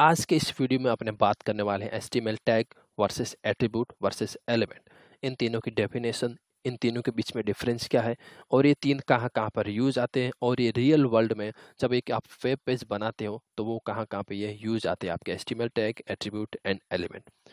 आज के इस वीडियो में अपने बात करने वाले हैं HTML tag versus attribute versus element इन तीनों की डेफिनेशन इन तीनों के बीच में डिफरेंस क्या है और ये तीन कहाँ कहाँ पर यूज आते हैं और ये रियल वर्ल्ड में जब एक आप वेब पेज बनाते हो तो वो कहाँ कहाँ पर ये यूज आते हैं आपके HTML tag attribute and element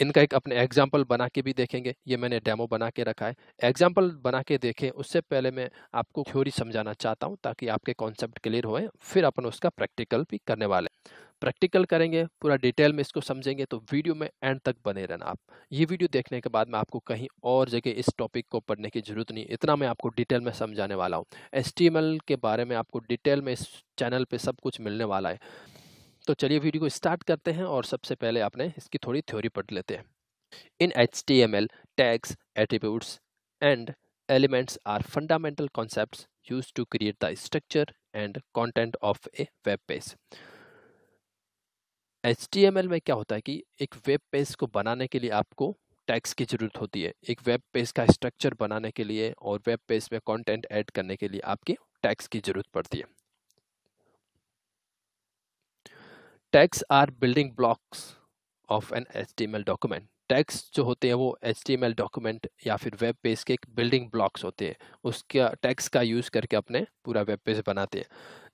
इनका एक अपने एग्जाम्पल बना के भी देखेंगे ये मैंने डेमो बना के रखा है एग्जाम्पल बना के देखें उससे पहले मैं आपको थ्योरी समझाना चाहता हूँ ताकि आपके कॉन्सेप्ट क्लियर होए फिर अपन उसका प्रैक्टिकल भी करने वाले हैं प्रैक्टिकल करेंगे पूरा डिटेल में इसको समझेंगे तो वीडियो में एंड तक बने रहना आप ये वीडियो देखने के बाद मैं आपको कहीं और जगह इस टॉपिक को पढ़ने की ज़रूरत नहीं इतना मैं आपको डिटेल में समझाने वाला हूँ एस के बारे में आपको डिटेल में इस चैनल पर सब कुछ मिलने वाला है तो चलिए वीडियो को स्टार्ट करते हैं और सबसे पहले आपने इसकी थोड़ी थ्योरी पढ़ लेते हैं एम एल टैक्स एटीट्यूड्स and elements are fundamental concept use to create the structure and content of a web page H में क्या होता है कि एक वेब पेज को बनाने के लिए आपको टैक्स की ज़रूरत होती है एक वेब पेज का स्ट्रक्चर बनाने के लिए और वेब पेज में कंटेंट ऐड करने के लिए आपके टैक्स की ज़रूरत पड़ती है tags are building blocks of an H document tags जो होते हैं वो एच डॉक्यूमेंट या फिर वेब पेज के एक बिल्डिंग ब्लॉक्स होते हैं उसका टैक्स का यूज़ करके अपने पूरा वेब पेज बनाते हैं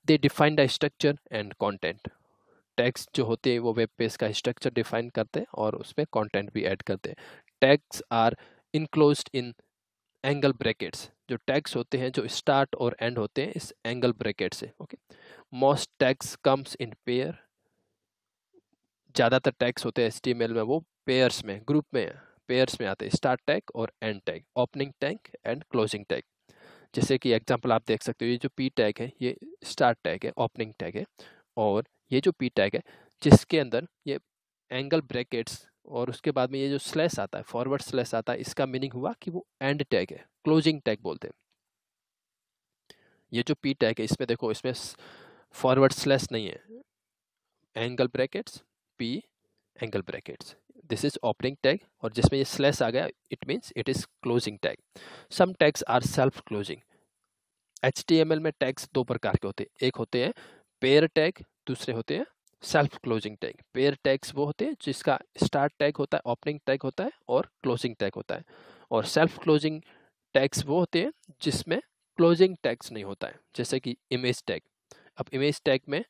they define the structure and content tags जो होते हैं वो वेब पेज का स्ट्रक्चर डिफाइन करते हैं और उसमें कंटेंट भी ऐड करते हैं tags are enclosed in angle brackets जो टैग्स होते हैं जो स्टार्ट और एंड होते हैं इस एंगल ब्रैकेट से okay most tags comes in pair ज़्यादातर टैग्स होते हैं एस में वो पेयर्स में ग्रुप में पेयर्स में आते हैं स्टार्ट टैग और end tag opening tag and closing tag जैसे कि एग्जांपल आप देख सकते हो ये जो पी टैग है ये स्टार्ट टैग है ओपनिंग टैग है और ये जो पी टैग है जिसके अंदर ये एंगल ब्रैकेट्स और उसके बाद में ये जो स्लैस आता है फॉरवर्ड स्लैस आता है इसका मीनिंग हुआ कि वो एंड टैग है क्लोजिंग टैग बोलते हैं ये जो पी टैग है इसमें देखो इसमें फॉरवर्ड स्लैस नहीं है angle brackets P angle brackets this is opening tag और जिसमें ये स्लैस आ गया it means it is closing tag some tags are self closing H में टैग्स दो प्रकार के होते हैं एक होते हैं पेयर टैग दूसरे होते हैं self closing tag pair tags वो होते हैं जिसका स्टार्ट टैग होता है ओपनिंग टैग होता है और क्लोजिंग टैग होता है और सेल्फ क्लोजिंग टैग्स वो होते हैं जिसमें क्लोजिंग टैग्स नहीं होता है जैसे कि इमेज टैग अब इमेज टैग में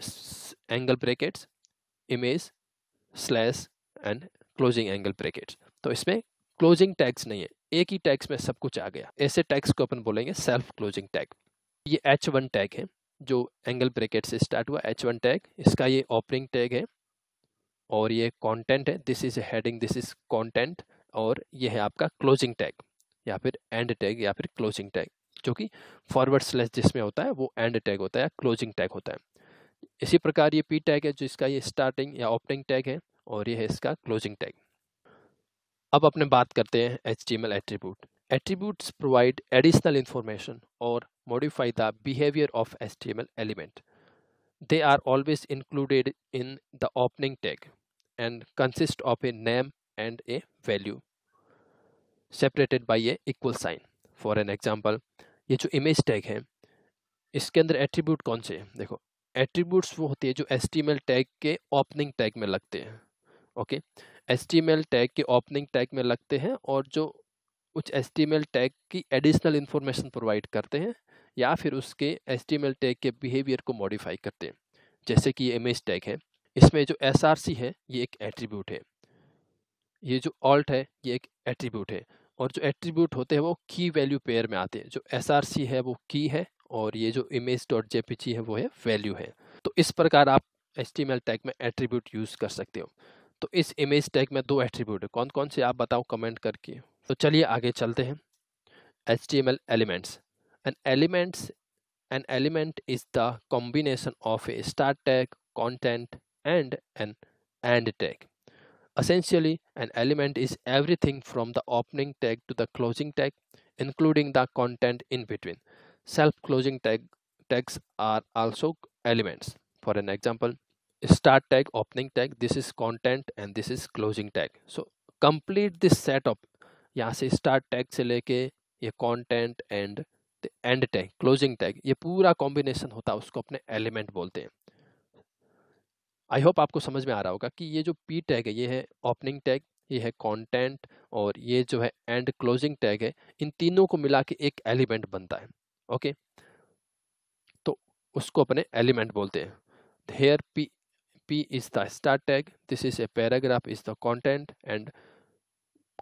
angle brackets image slash and closing angle brackets तो इसमें क्लोजिंग टैग्स नहीं है एक ही टैग्स में सब कुछ आ गया ऐसे टैग्स को अपन बोलेंगे सेल्फ क्लोजिंग टैग ये एच वन टैग है जो एंगल ब्रैकेट से स्टार्ट हुआ एच वन टैग इसका ये ऑपरिंग टैग है और ये कंटेंट है this is heading this is content और ये है आपका क्लोजिंग टैग या फिर एंड टैग या फिर क्लोजिंग टैग जो कि फॉरवर्ड स्लैश जिसमें होता है वो एंड टैग होता है या क्लोजिंग टैग होता है इसी प्रकार ये पी टैग है जो इसका ये स्टार्टिंग या ओपनिंग टैग है और ये है इसका क्लोजिंग टैग अब अपने बात करते हैं H T M L attribute attributes provide additional information और modify the behavior of HTML element. They are always included in the opening tag and consist of a name and a value separated by a equal sign. For an example ये जो image tag है इसके अंदर attribute कौन से हैं देखो attributes वो होते हैं जो एस टैग के ओपनिंग टैग में लगते हैं ओके एस टैग के ओपनिंग टैग में लगते हैं और जो कुछ एस टैग की एडिशनल इन्फॉर्मेशन प्रोवाइड करते हैं या फिर उसके एच टैग के बिहेवियर को मॉडिफाई करते हैं जैसे कि ये इमेज टैग है इसमें जो एस है ये एक एट्रीब्यूट है ये जो ऑल्ट है ये एक एट्रीब्यूट है और जो एट्रीब्यूट होते हैं वो की वैल्यू पेयर में आते हैं जो एस है वो की है और ये जो इमेज डॉट जे है वो है वैल्यू है तो इस प्रकार आप एच टैग में एट्रीब्यूट यूज़ कर सकते हो तो इस इमेज टैग में दो एट्रीब्यूट है कौन कौन से आप बताओ कमेंट करके तो चलिए आगे चलते हैं H elements an elements an element is the combination of a start tag content and an end tag essentially an element is everything from the opening tag to the closing tag including the content in between self closing tag tags are also elements for an example start tag opening tag this is content and this is closing tag so complete this setup यहाँ से start tag se leke ये content and end tag closing tag ये पूरा combination होता है उसको अपने element बोलते हैं आई होप आपको समझ में आ रहा होगा कि ये जो पी टैग है ये है ओपनिंग टैग ये है कंटेंट और ये जो है एंड क्लोजिंग टैग है इन तीनों को मिला के एक एलिमेंट बनता है ओके तो उसको अपने एलिमेंट बोलते हैं here P P is the start tag this is a paragraph is the content and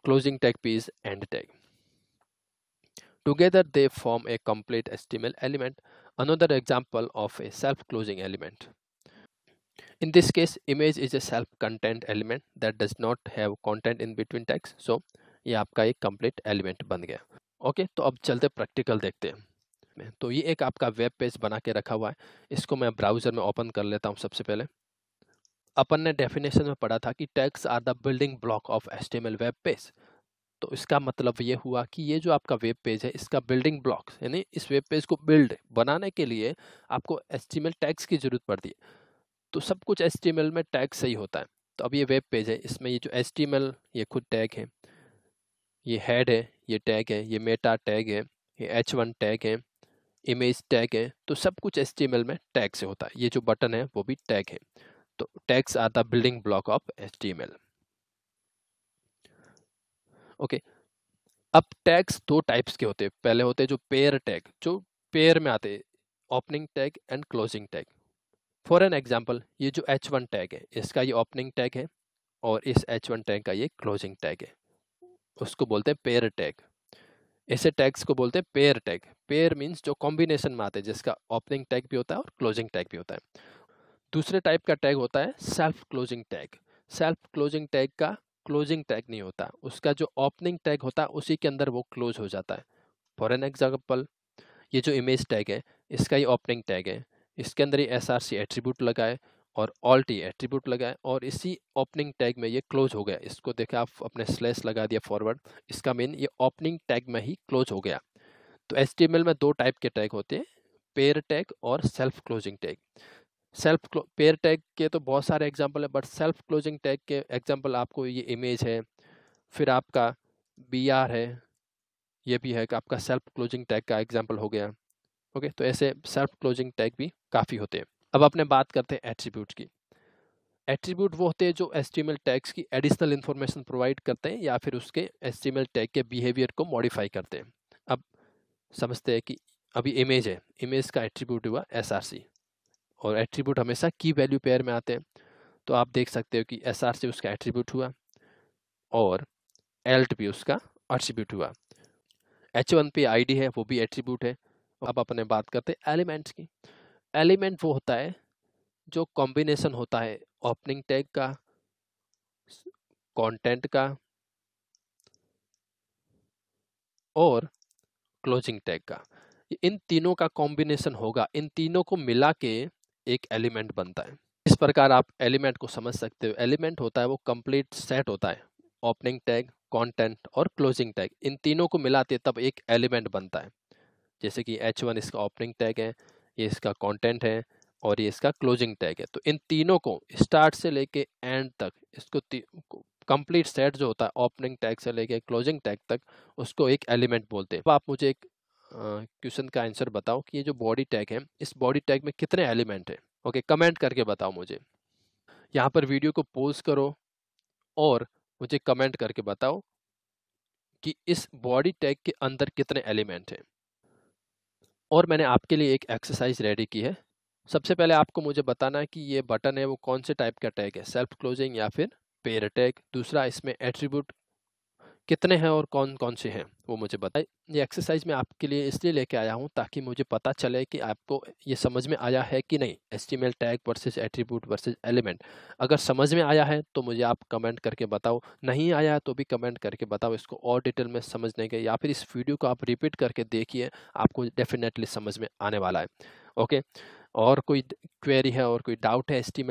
closing tag P is end tag Together they form a complete HTML element, another example of a self-closing element. In this case, image is a self contained element that does not have content in between text. So ये आपका एक complete element बन गया okay, तो अब चलते practical देखते हैं तो ये एक आपका वेब पेज बना के रखा हुआ है इसको मैं ब्राउज़र में ओपन कर लेता हूँ सबसे पहले अपन ने डेफिनेशन में पढ़ा था कि tags are the building block of S web page तो इसका मतलब ये हुआ कि ये जो आपका वेब पेज है इसका बिल्डिंग ब्लॉक्स यानी इस वेब पेज को बिल्ड बनाने के लिए आपको एल टैग्स की ज़रूरत पड़ती है तो सब कुछ एल में टैग सही होता है तो अब ये वेब पेज है इसमें ये जो एल ये खुद टैग है ये हेड है ये टैग है ये मेटा टैग है ये एच वन टैग है इमेज टैग है तो सब कुछ एल में टैग से होता है ये जो बटन है वो भी टैग है तो tags are the building block of L okay अब टैग्स दो टाइप्स के होते हैं पहले होते हैं जो पेयर टैग जो पेयर में आते हैं opening tag and closing tag for an example ये जो एच वन टैग है इसका ये ओपनिंग टैग है और इस एच वन टैग का ये क्लोजिंग टैग है उसको बोलते हैं पेयर टैग ऐसे टैग्स को बोलते हैं पेयर टैग पेयर मीन्स जो कॉम्बिनेशन में आते हैं जिसका ओपनिंग टैग भी होता है और क्लोजिंग टैग भी होता है दूसरे टाइप का टैग होता है self closing tag self closing tag का क्लोजिंग टैग नहीं होता उसका जो ओपनिंग टैग होता है उसी के अंदर वो क्लोज हो जाता है फॉर एन एग्जाम्पल ये जो इमेज टैग है इसका ही ओपनिंग टैग है इसके अंदर ही एस आर सी एट्रीब्यूट लगाए और ऑल टी एट्रीब्यूट लगाए और इसी ओपनिंग टैग में ये क्लोज हो गया इसको देखा आप अपने स्लेस लगा दिया फॉरवर्ड इसका मेन ये ओपनिंग टैग में ही क्लोज हो गया तो एच में दो टाइप के टैग होते हैं पेयर टैग और self closing tag self pair tag के तो बहुत सारे एग्जाम्पल हैं बट सेल्फ क्लोजिंग टैग के एग्जाम्पल आपको ये इमेज है फिर आपका बी आर है ये भी है कि आपका सेल्फ क्लोजिंग टैग का एग्जाम्पल हो गया ओके तो ऐसे सेल्फ क्लोजिंग टैग भी काफ़ी होते हैं अब अपने बात करते हैं एट्रीब्यूट की एट्रीब्यूट वो होते हैं जो एस टैग्स की एडिशनल इन्फॉर्मेशन प्रोवाइड करते हैं या फिर उसके एस टैग के बिहेवियर को मॉडिफाई करते हैं अब समझते हैं कि अभी इमेज है इमेज का एट्रीब्यूट हुआ एस और एट्रीब्यूट हमेशा की वैल्यू पेयर में आते हैं तो आप देख सकते हो कि एस आर सी उसका एट्रीब्यूट हुआ और एल्ट भी उसका एट्रीब्यूट हुआ एच वन पे आई डी है वो भी एट्रीब्यूट है अब अपने बात करते हैं एलिमेंट्स की एलिमेंट वो होता है जो कॉम्बिनेशन होता है ओपनिंग टैग का कंटेंट का और क्लोजिंग टैग का इन तीनों का कॉम्बिनेशन होगा इन तीनों को मिला के एक एलिमेंट बनता है इस प्रकार आप एलिमेंट को समझ सकते हो एलिमेंट होता है वो कंप्लीट सेट होता है ओपनिंग टैग कंटेंट और क्लोजिंग टैग इन तीनों को मिलाते तब एक एलिमेंट बनता है जैसे कि एच वन इसका ओपनिंग टैग है ये इसका कॉन्टेंट है और ये इसका क्लोजिंग टैग है तो इन तीनों को स्टार्ट से लेके एंड तक इसको कंप्लीट सेट जो होता है ओपनिंग टैग से लेके क्लोजिंग टैग तक उसको एक एलिमेंट बोलते हैं तो आप मुझे एक क्वेश्चन का आंसर बताओ कि ये जो बॉडी टैग है इस बॉडी टैग में कितने एलिमेंट हैं ओके कमेंट करके बताओ मुझे यहाँ पर वीडियो को पोज करो और मुझे कमेंट करके बताओ कि इस बॉडी टैग के अंदर कितने एलिमेंट हैं और मैंने आपके लिए एक एक्सरसाइज रेडी की है सबसे पहले आपको मुझे बताना है कि ये बटन है वो कौन से टाइप का टैग है सेल्फ क्लोजिंग या फिर पेयर टैग दूसरा इसमें एट्रीब्यूट कितने हैं और कौन कौन से हैं वो मुझे बताए ये एक्सरसाइज मैं आपके लिए इसलिए लेके आया हूँ ताकि मुझे पता चले कि आपको ये समझ में आया है कि नहीं S tag versus attribute versus element अगर समझ में आया है तो मुझे आप कमेंट करके बताओ नहीं आया तो भी कमेंट करके बताओ इसको और डिटेल में समझने के या फिर इस वीडियो को आप रिपीट करके देखिए आपको डेफिनेटली समझ में आने वाला है ओके और कोई क्वेरी है और कोई डाउट है एस टी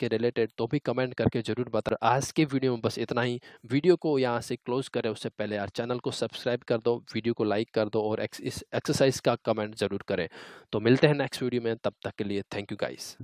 के रिलेटेड तो भी कमेंट करके ज़रूर बता आज के वीडियो में बस इतना ही वीडियो को यहाँ से क्लोज करें उससे पहले यार चैनल को सब्सक्राइब कर दो वीडियो को लाइक कर दो और इस एक्सरसाइज का कमेंट ज़रूर करें तो मिलते हैं नेक्स्ट वीडियो में तब तक के लिए थैंक यू गाइस